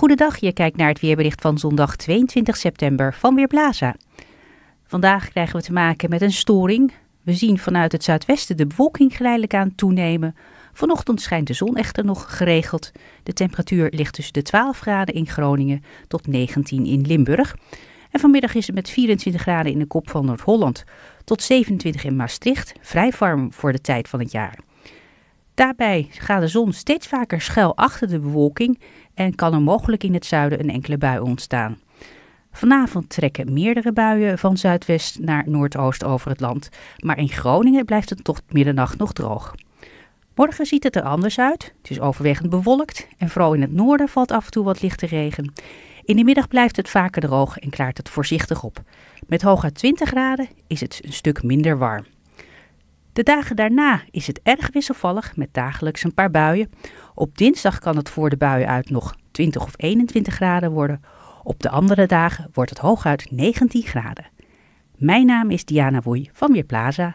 Goedendag, je kijkt naar het weerbericht van zondag 22 september van Weerblaza. Vandaag krijgen we te maken met een storing. We zien vanuit het zuidwesten de bewolking geleidelijk aan toenemen. Vanochtend schijnt de zon echter nog geregeld. De temperatuur ligt tussen de 12 graden in Groningen tot 19 in Limburg. En vanmiddag is het met 24 graden in de kop van Noord-Holland tot 27 in Maastricht, vrij warm voor de tijd van het jaar. Daarbij gaat de zon steeds vaker schuil achter de bewolking en kan er mogelijk in het zuiden een enkele bui ontstaan. Vanavond trekken meerdere buien van zuidwest naar noordoost over het land, maar in Groningen blijft het tot middernacht nog droog. Morgen ziet het er anders uit. Het is overwegend bewolkt en vooral in het noorden valt af en toe wat lichte regen. In de middag blijft het vaker droog en klaart het voorzichtig op. Met hoger 20 graden is het een stuk minder warm. De dagen daarna is het erg wisselvallig met dagelijks een paar buien. Op dinsdag kan het voor de buien uit nog 20 of 21 graden worden. Op de andere dagen wordt het hooguit 19 graden. Mijn naam is Diana Woei van Weerplaza.